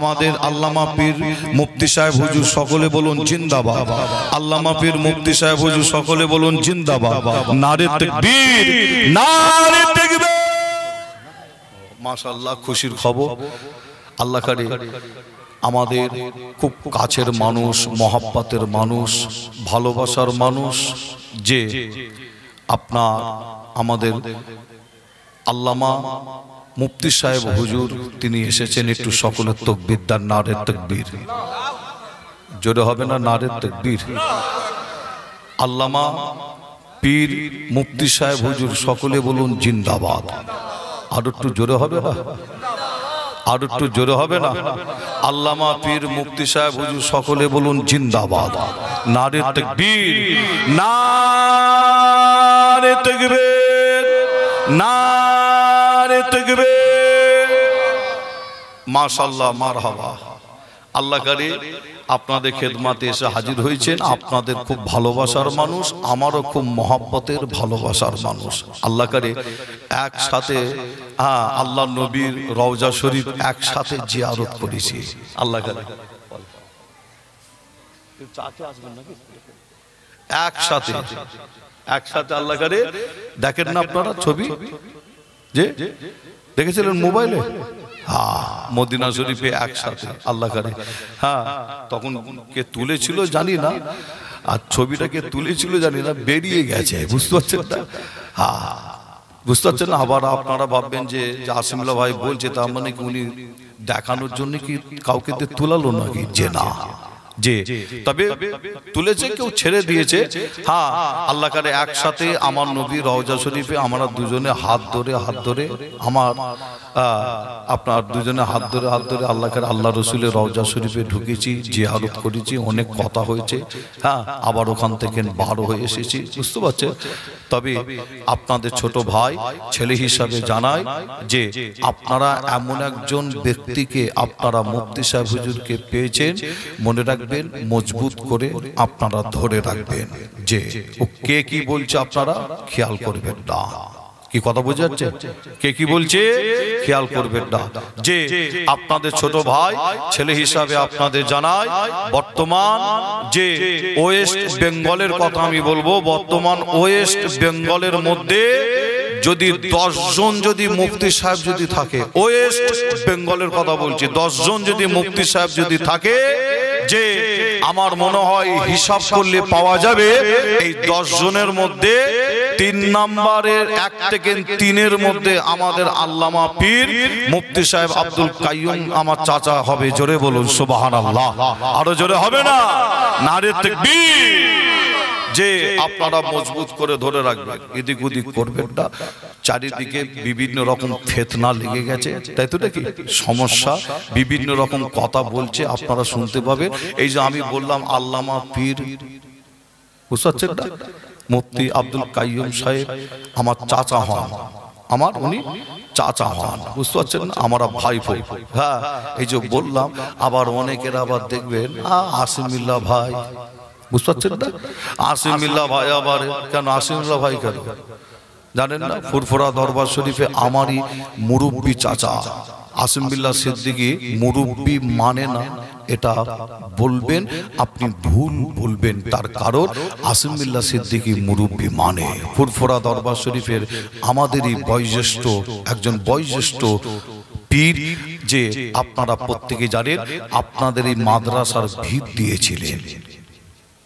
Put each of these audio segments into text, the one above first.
আমাদের আল্লামা পীর মুফতি সাহেব হুজুর সকলে বলুন জিন্দাবাদ আল্লামা পীর মুফতি সাহেব হুজুর সকলে বলুন জিন্দাবাদ নারে তাকবীর নারে তাকবীর মাশাআল্লাহ খুশির খবর আল্লাহ কারে আমাদের খুব কাছের মানুষ মহাব্বাতের মানুষ ভালোবাসার মানুষ যে আপনার আমাদের আল্লামা মুফতি সাহেব হুজুর তিনি এসেছেন একটু সকলের তকবির তার নারের তকবীর জোরে হবে না নারের তকবীর আল্লামা পীর মুফতি সাহেব হুজুর সকলে বলুন জিন্দাবাদ আর একটু জোরে হবে না আর একটু জোরে হবে না আল্লামা পীর মুফতি সাহেব হুজুর সকলে বলুন জিন্দাবাদ নারে তকবীর নারে তকবীর না তেকবে মাশাল্লাহ মার আল্লাহ কারি আপনাদের খেদমাতে এসে হাজির হয়েছেন আপনাদের খুব ভালোবাসার মানুষ আমারও খুব মহাব্বতের ভালোবাসার মানুষ আল্লাহ কারি একসাথে হ্যাঁ, আল্লাহ নবীর রওজা শরীফ একসাথে জিয়ারত করেছি আল্লাহ কারি একসাথে একসাথে আল্লাহ কারি দেখেন না আপনারা ছবি যে দেখেছিলেন মোবাইলে মদিনা শরীফে একসাথে আল্লাহ কারে হ্যাঁ তখন কে তুলেছিল জানি না আর ছবিটাকে তুলেছিল জানি না বেরিয়ে গেছে বুঝতে পারছেন না হা বুঝতে পারছেন না আবার আপনারা ভাববেন যে আসিমলা ভাই বলছে তার মানে কি উনি দেখানোর জন্য কি কাউকে তোলালো নাকি যে না যে তবে তুলেছে কেউ ছেড়ে দিয়েছে হ্যাঁ আল্লাহ কারে একসাথে আমার নবী রওজা শরীফে আমরা দুজনে হাত ধরে হাত ধরে আমার আপনার দুজনে হাত ধরে হাত ধরে আল্লাহ কারে আল্লাহ রসুলে রওজা শরীফে ঢুকেছি জিহারত করেছি অনেক কথা হয়েছে হ্যাঁ, হ্যাঁ আবার ওখান থেকে বারো হয়ে এসেছি বুঝতে পারছে তবে আপনাদের ছোট ভাই ছেলে হিসাবে জানায় যে আপনারা এমন একজন ব্যক্তিকে আপনারা মুফতি সাহেব হুজুরকে পেয়েছেন মনে রাখবেন রাখবেন মজবুত করে আপনারা ধরে রাখবেন যে ও কে কি বলছে আপনারা খেয়াল করবেন না কি কথা বোঝা যাচ্ছে কে কি বলছে খেয়াল করবেন না যে আপনাদের ছোট ভাই ছেলে হিসাবে আপনাদের জানাই বর্তমান যে ওয়েস্ট বেঙ্গলের কথা আমি বলবো বর্তমান ওয়েস্ট বেঙ্গলের মধ্যে যদি দশজন যদি মুফতি সাহেব যদি থাকে ওয়েস্ট বেঙ্গলের কথা বলছি দশজন যদি মুফতি সাহেব যদি থাকে যে আমার মনে হয় হিসাব করলে পাওয়া যাবে এই দশ জনের মধ্যে তিন নম্বরের এক থেকে তিনের মধ্যে আমাদের আল্লামা পীর মুফতি সাহেব আব্দুল কাইয়ুম আমার চাচা হবে জোরে বলুন সুবাহান আল্লাহ আরো জোরে হবে না নারী তকবীর যে আপনারা মজবুত করে ধরে রাখবেন এদিক ওদিক করবেন না চারিদিকে বিভিন্ন রকম ফেতনা লেগে গেছে তাই তো নাকি সমস্যা বিভিন্ন রকম কথা বলছে আপনারা শুনতে পাবেন এই যে আমি বললাম আল্লামা পীর বুঝতে পারছেন না মুফতি আব্দুল কাইম সাহেব আমার চাচা হন আমার উনি চাচা হন বুঝতে পারছেন আমরা ভাই ভাই হ্যাঁ এই যে বললাম আবার অনেকের আবার দেখবেন আসিমিল্লা ভাই বুঝতে পারছেন না আসিমিল্লা ভাই আবার কেন আসিমুল্লাহ ভাই কেন জানেন না ফুরফুরা দরবার শরীফে আমারই মুরব্বী চাচা আসিমবিল্লা সিদ্দিকি মুরব্বী মানে না এটা বলবেন আপনি ভুল বলবেন তার কারণ আসিমবিল্লা সিদ্দিকি মুরব্বী মানে ফুরফুরা দরবার শরীফের আমাদেরই বয়োজ্যেষ্ঠ একজন বয়োজ্যেষ্ঠ পীর যে আপনারা প্রত্যেকে জানেন আপনাদের এই মাদ্রাসার ভিত দিয়েছিলেন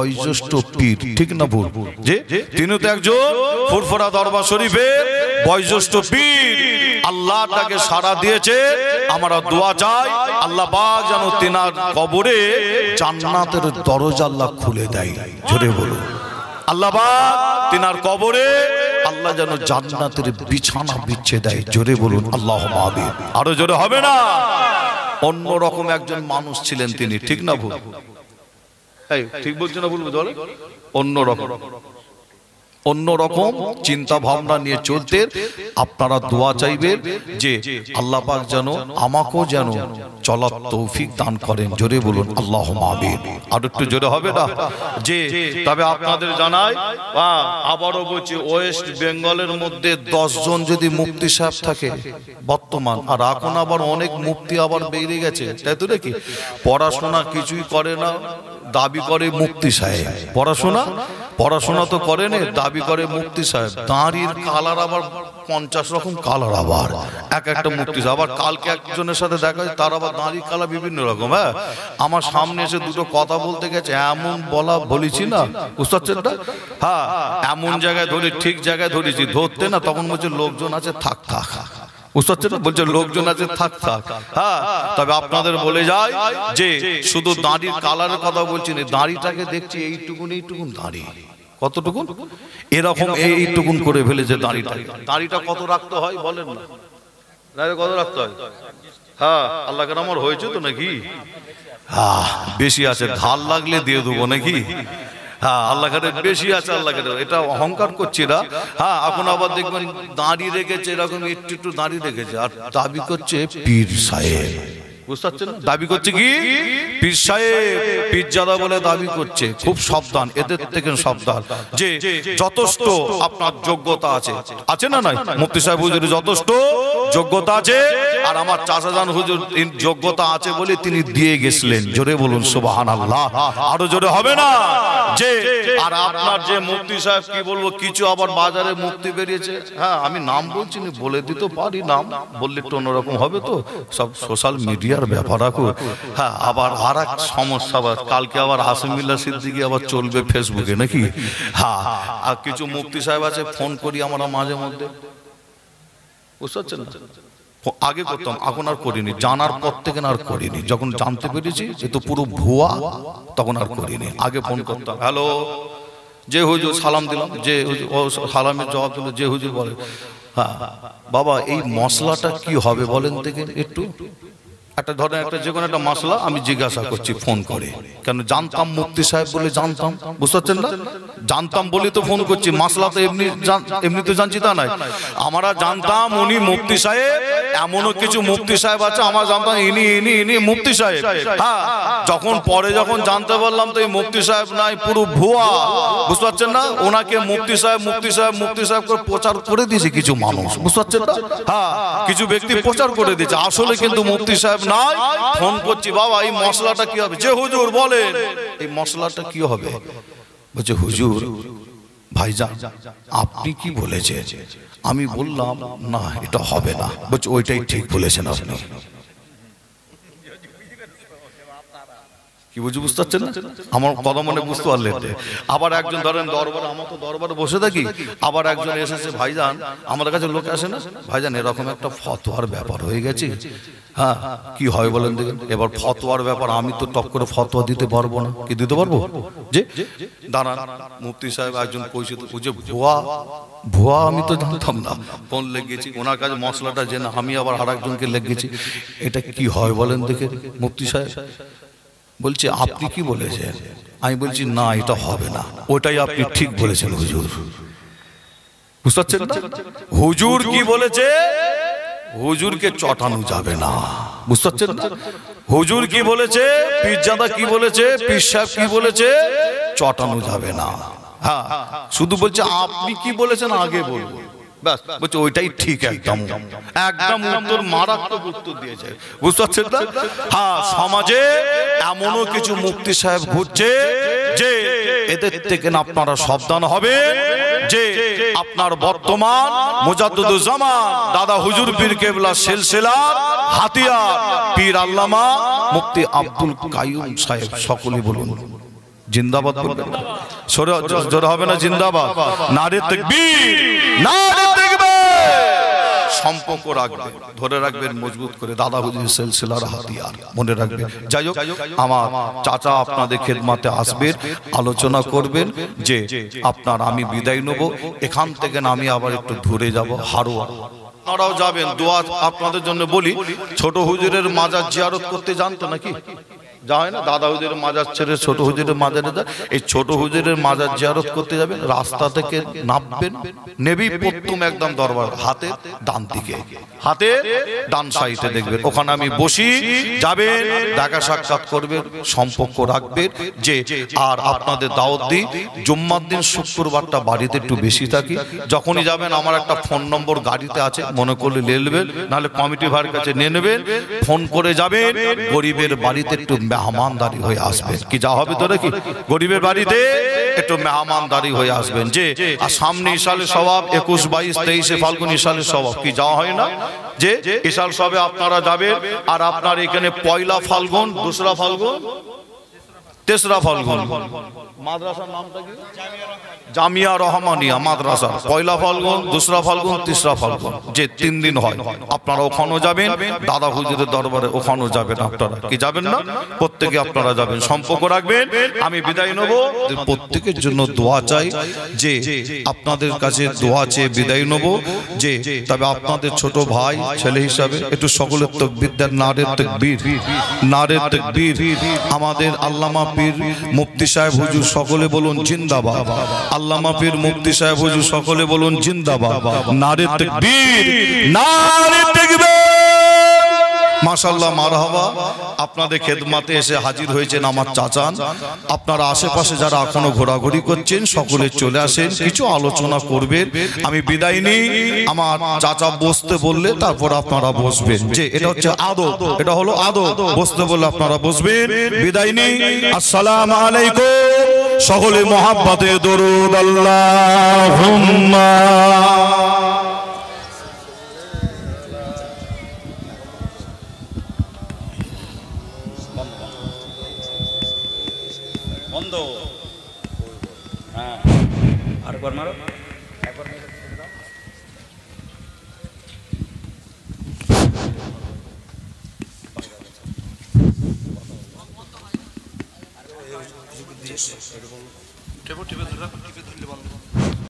বয়োজ্যেষ্ঠ পীর ঠিক না ভুল যে তিনি তো একজন ফুরফুরা দরবার শরীফের বয়োজ্যেষ্ঠ পীর আল্লাহ তাকে সাড়া দিয়েছে আমরা দোয়া চাই আল্লাহ পাক যেন তিনার কবরে জান্নাতের দরজা আল্লাহ খুলে দেয় জোরে বলুন আল্লাহ পাক তিনার কবরে আল্লাহ যেন জান্নাতের বিছানা বিচ্ছে দেয় জোরে বলুন আল্লাহ আরো জোরে হবে না অন্য রকম একজন মানুষ ছিলেন তিনি ঠিক না ভুল ঠিক বলছো না বলবো বলে অন্যরকম চিন্তা ভাবনা নিয়ে চলতে আপনারা দোয়া চাইবেন যে আল্লাহ পাক যেন আমাকেও যেন চলার তৌফিক দান করেন জোরে বলুন আল্লাহ মাবির আর একটু জোরে হবে না যে তবে আপনাদের জানাই আবারও বলছি ওয়েস্ট বেঙ্গলের মধ্যে জন যদি মুক্তি সাহেব থাকে বর্তমান আর এখন আবার অনেক মুক্তি আবার বেরিয়ে গেছে তাই তো নাকি পড়াশোনা কিছুই করে না দাবি করে মুক্তি সাহেব পড়াশোনা পড়াশোনা তো করেন দাবি করে মুক্তি সাহেব দাঁড়ির কালার আবার পঞ্চাশ রকম কালার আবার এক একটা মুক্তি আবার কালকে একজনের সাথে দেখা যায় তার আবার দাঁড়ির কালা বিভিন্ন রকম হ্যাঁ আমার সামনে এসে দুটো কথা বলতে গেছে এমন বলা বলেছি না বুঝতে পারছেন না হ্যাঁ এমন জায়গায় ধরি ঠিক জায়গায় ধরেছি ধরতে না তখন বলছে লোকজন আছে থাক থাক বলছে লোকজন আছে থাক থাক হ্যাঁ, হ্যাঁ, হ্যাঁ তবে আপনাদের বলে যায় যে শুধু দাঁড়ির কালারের কথা বলছি না দাঁড়িটাকে দেখছি দাঁড়ি এরকম এইটুকুন করে ফেলেছে দাঁড়িটা দাঁড়িটা কত রাখতে হয় বলেন না কত রাখতে হয় হ্যাঁ আল্লাহ আমার হয়েছে তো নাকি বেশি আছে ধার লাগলে দিয়ে দেবো নাকি হ্যাঁ আল্লাহ কাছে বেশি আছে আল্লাহ কাছে এটা অহংকার করছি না হ্যাঁ এখন আবার দেখবেন দাঁড়িয়ে রেখেছে এরকম একটু একটু দাঁড়িয়ে রেখেছে আর দাবি করছে পীর সাহেব আমার যোগ্যতা আছে বলে তিনি দিয়ে গেছিলেন জোরে বলুন সুবাহান আল্লাহ আরো জোরে হবে না যে আর আপনার যে মুফতি সাহেব কি বলবো কিছু আবার বাজারে মুক্তি বেরিয়েছে হ্যাঁ আমি নাম বলছি বলে দিতে পারি নাম বললে একটু অন্যরকম হবে তো সব সোশ্যাল মিডিয়া এটার ব্যাপার হ্যাঁ আবার আর এক সমস্যা আবার কালকে আবার হাসিমুল্লাহ সিদ্দিকি আবার চলবে ফেসবুকে নাকি হ্যাঁ আর কিছু মুক্তি সাহেব আছে ফোন করি আমরা মাঝে মধ্যে বুঝতে পারছেন আগে করতাম এখন আর করিনি জানার পর থেকে আর করিনি যখন জানতে পেরেছি যে তো পুরো ভুয়া তখন আর করিনি আগে ফোন করতাম হ্যালো যে হুজুর সালাম দিলাম যে সালামের জবাব দিল যে হুজুর বলে হ্যাঁ বাবা এই মশলাটা কি হবে বলেন থেকে একটু একটা ধরেন একটা যে কোনো একটা মশলা আমি জিজ্ঞাসা করছি ফোন করে কেন জানতাম মুক্তি সাহেব বলে জানতাম বুঝতে পারছেন না জানতাম বলে তো ফোন করছি মশলা তো এমনি এমনি তো জানছি তা নাই আমরা জানতাম উনি মুক্তি সাহেব এমনও কিছু মুক্তি সাহেব আছে আমার জানতাম ইনি ইনি ইনি মুক্তি সাহেব হ্যাঁ, হ্যাঁ যখন পরে যখন জানতে পারলাম তো এই মুক্তি সাহেব নাই পুরো ভুয়া বুঝতে পারছেন না ওনাকে মুক্তি সাহেব মুক্তি সাহেব মুক্তি সাহেব করে প্রচার করে দিয়েছে কিছু মানুষ বুঝতে পারছেন না হ্যাঁ কিছু হ্যাঁ, ব্যক্তি প্রচার করে দিয়েছে আসলে কিন্তু মুক্তি সাহেব নাই ফোন করছি বাবা এই মশলাটা কি হবে যে হুজুর বলে এই মশলাটা কি হবে বলছে হুজুর ভাইজান আপনি কি বলেছেন আমি বললাম না এটা হবে না বলছে ওইটাই ঠিক বলেছেন আপনি কি বুঝি বুঝতে পারছেন না আমার কথা মনে বুঝতে পারলেন আবার একজন ধরেন দরবার আমার তো দরবার বসে থাকি আবার একজন এসেছে ভাইজান আমাদের কাছে লোক আসে না ভাইজান এরকম একটা ফতোয়ার ব্যাপার হয়ে গেছে হ্যাঁ কি হয় বলেন দেখেন এবার ফতোয়ার ব্যাপার আমি তো টপ করে ফতোয়া দিতে পারবো না কি দিতে পারবো যে দাঁড়ান মুফতি সাহেব একজন পরিচিত তো যে ভুয়া ভুয়া আমি তো জানতাম না কোন লেগেছি ওনার কাছে মশলাটা জেনে আমি আবার আর একজনকে লেগেছি এটা কি হয় বলেন দেখে মুফতি সাহেব বলছে আপনি কি বলেছেন আমি বলছি না এটা হবে না ওটাই আপনি ঠিক বলেছেন হুজুর বুঝতে পারছেন হুজুর কি বলেছে হুজুরকে চটানো যাবে না বুঝতে পারছেন হুজুর কি বলেছে পিজ্জাদা কি বলেছে পিসাব কি বলেছে চটানো যাবে না হ্যাঁ শুধু বলছে আপনি কি বলেছেন আগে বলবো হ্যাঁ, সমাজে এমনও কিছু মুক্তি এদের থেকে আপনারা সাবধান হবে যে আপনার বর্তমান মোজাদুজ্জামান দাদা হুজুর পীর কেবলা সিলসিলা হাতিয়ার পীর আল্লামা মুক্তি আব্দুল কাইম সাহেব সকলে বলুন জিন্দাবাদ জোর হবে না জিন্দাবাদ নারী তকবীর নারী সম্পর্ক রাখবে ধরে রাখবেন মজবুত করে দাদা হুজুর সিলসিলার হাতিয়ার মনে রাখবেন যাই হোক আমার চাচা আপনাদের খেদমাতে আসবেন আলোচনা করবেন যে আপনার আমি বিদায় নেব এখান থেকে আমি আবার একটু ঘুরে যাব হারোয়া আপনারাও যাবেন দোয়া আপনাদের জন্য বলি ছোট হুজুরের মাজার জিয়ারত করতে জানতো নাকি যা হয় না দাদা হুজুরের মাজার ছেড়ে ছোট হুজুরের মাজারে যায় এই ছোট হুজুরের মাজার জিয়ারত করতে যাবে রাস্তা থেকে নামবেন নেবি প্রথম একদম দরবার হাতে ডান দিকে হাতে ডান সাইডে দেখবেন ওখানে আমি বসি যাবেন দেখা সাক্ষাৎ করবেন সম্পর্ক রাখবেন যে আর আপনাদের দাওয়াত দিই জুম্মার দিন শুক্রবারটা বাড়িতে একটু বেশি থাকি যখনই যাবেন আমার একটা ফোন নম্বর গাড়িতে আছে মনে করলে লেলবেন নাহলে কমিটি ভাইয়ের কাছে নিয়ে নেবেন ফোন করে যাবেন গরিবের বাড়িতে একটু মেহমানদারি হয়ে আসবেন কি যা হবে তো নাকি গরিবের বাড়িতে একটু মেহমানদারি হয়ে আসবেন যে আর সামনে ইসালের স্বভাব একুশ বাইশ তেইশে ফাল্গুন ইসালের স্বভাব কি যাওয়া হয় না যে ইসাল সবে আপনারা যাবেন আর আপনার এখানে পয়লা ফাল্গুন দোসরা ফাল্গুন তেসরা ফলগুন মাদ্রাসার নামটা কি জামিয়া রহমানিয়া মাদ্রাসা পয়লা ফলগুন দুসরা ফলগুন তিসরা ফলগুন যে তিন দিন হয় আপনারা ওখানেও যাবেন দাদা হুজুরের দরবারে ওখানেও যাবেন আপনারা কি যাবেন না প্রত্যেকে আপনারা যাবেন সম্পর্ক রাখবেন আমি বিদায় নেব প্রত্যেকের জন্য দোয়া চাই যে আপনাদের কাছে দোয়া চেয়ে বিদায় নেব যে তবে আপনাদের ছোট ভাই ছেলে হিসাবে একটু সকলের দেন নারের তকবীর নারের তকবীর আমাদের আল্লামা পীর মুফতি সাহেব হুজুর সকলে বলুন জিন্দাবাদ আল্লামা পীর মুফতি সাহেব হুজুর সকলে বলুন জিন্দাবাদ নারে তাকবীর নারে তাকবীর মাশাল্লাহ মারহাবা আপনাদের খেদমাতে এসে হাজির হয়েছেন আমার চাচান আপনারা আশেপাশে যারা এখনো ঘোরাঘুরি করছেন সকলে চলে আসেন কিছু আলোচনা করবেন আমি বিদায় নিই আমার চাচা বসতে বললে তারপর আপনারা বসবেন যে এটা হচ্ছে আদব এটা হলো আদব বসতে বললে আপনারা বসবেন বিদায় নিই আসসালাম আলাইকুম সকলে মহাব্বাতে দরুদ আল্লাহ মন্দ হ্যাঁ আর একবার মারো একবার টেবো টেবো